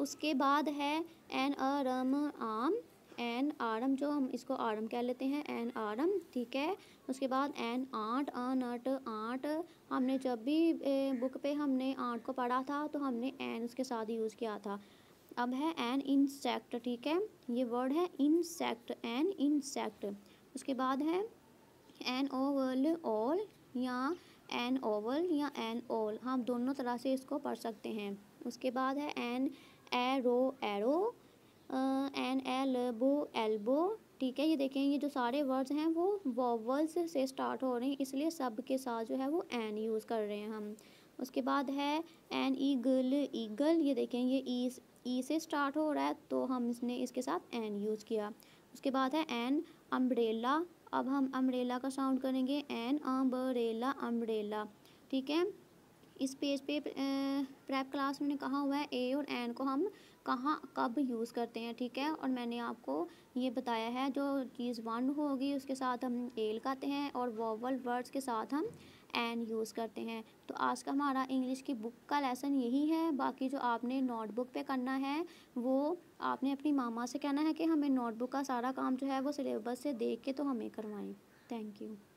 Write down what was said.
उसके बाद है एन आरम आम एन आरम जो हम इसको आरम कह लेते हैं एन आरम ठीक है उसके बाद एन आठ आंट नट आठ हमने जब भी बुक पे हमने आठ को पढ़ा था तो हमने एन उसके साथ यूज़ किया था अब है एन इंसेक्ट ठीक है ये वर्ड है इंसेक्ट एन इंसेक्ट उसके बाद है एन ओवल ऑल या एन ओवल या एन ओल हम दोनों तरह से इसको पढ़ सकते हैं उसके बाद है an arrow arrow an elbow elbow ठीक है ये देखें ये जो सारे वर्ड्स हैं वो वॉवल्स से स्टार्ट हो रहे हैं इसलिए सब के साथ जो है वो एन यूज़ कर रहे हैं हम उसके बाद है एन ईगल ईगल ये देखें ये ई e, ई e से स्टार्ट हो रहा है तो हम इसने इसके साथ एन यूज़ किया उसके बाद है एन अम्ब्रेला अब हम अम्ब्रेला का साउंड करेंगे एन अम्बरेला अम्ब्रेला ठीक है इस पेज पे प्रैप क्लास मैंने कहा हुआ है ए और एन को हम कहाँ कब यूज़ करते हैं ठीक है और मैंने आपको ये बताया है जो चीज़ वन होगी उसके साथ हम ए लगाते हैं और वोवल वर्ड्स के साथ हम एन यूज़ करते हैं तो आज का हमारा इंग्लिश की बुक का लेसन यही है बाकी जो आपने नोटबुक पे करना है वो आपने अपनी मामा से कहना है कि हमें नोटबुक का सारा काम जो है वो सिलेबस से देख के तो हमें करवाएँ थैंक यू